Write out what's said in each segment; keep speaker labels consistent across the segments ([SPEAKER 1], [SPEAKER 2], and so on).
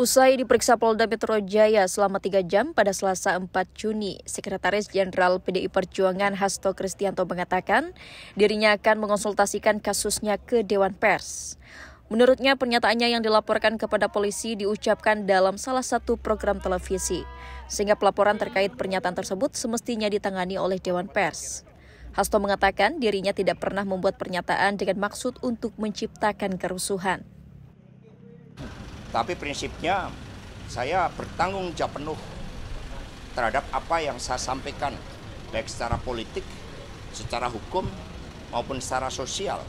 [SPEAKER 1] Usai diperiksa Polda Metro Jaya selama tiga jam pada Selasa 4 Juni, Sekretaris Jenderal PDI Perjuangan Hasto Kristianto mengatakan dirinya akan mengonsultasikan kasusnya ke Dewan Pers. Menurutnya, pernyataannya yang dilaporkan kepada polisi diucapkan dalam salah satu program televisi, sehingga pelaporan terkait pernyataan tersebut semestinya ditangani oleh Dewan Pers. Hasto mengatakan dirinya tidak pernah membuat pernyataan dengan maksud untuk menciptakan kerusuhan.
[SPEAKER 2] Tapi prinsipnya saya bertanggung jawab penuh terhadap apa yang saya sampaikan baik secara politik, secara hukum maupun secara sosial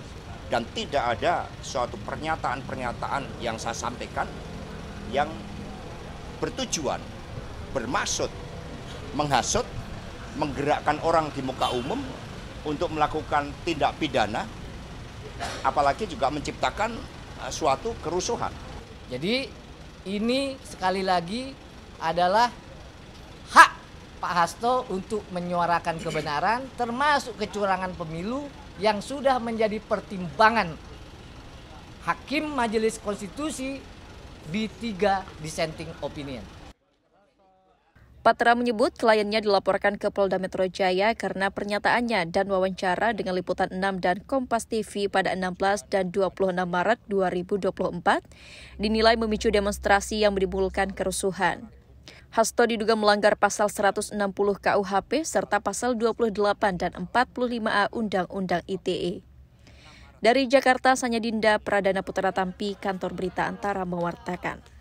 [SPEAKER 2] dan tidak ada suatu pernyataan-pernyataan yang saya sampaikan yang bertujuan, bermaksud menghasut, menggerakkan orang di muka umum untuk melakukan tindak pidana apalagi juga menciptakan eh, suatu kerusuhan.
[SPEAKER 3] Jadi ini sekali lagi adalah hak Pak Hasto untuk menyuarakan kebenaran termasuk kecurangan pemilu yang sudah menjadi pertimbangan Hakim Majelis Konstitusi di tiga dissenting opinion.
[SPEAKER 1] Patra menyebut kliennya dilaporkan ke Polda Metro Jaya karena pernyataannya dan wawancara dengan Liputan 6 dan Kompas TV pada 16 dan 26 Maret 2024 dinilai memicu demonstrasi yang menimbulkan kerusuhan. Hasto diduga melanggar pasal 160 KUHP serta pasal 28 dan 45A Undang-Undang ITE. Dari Jakarta, Sanya Dinda, Pradana Putra Tampi, Kantor Berita Antara mewartakan.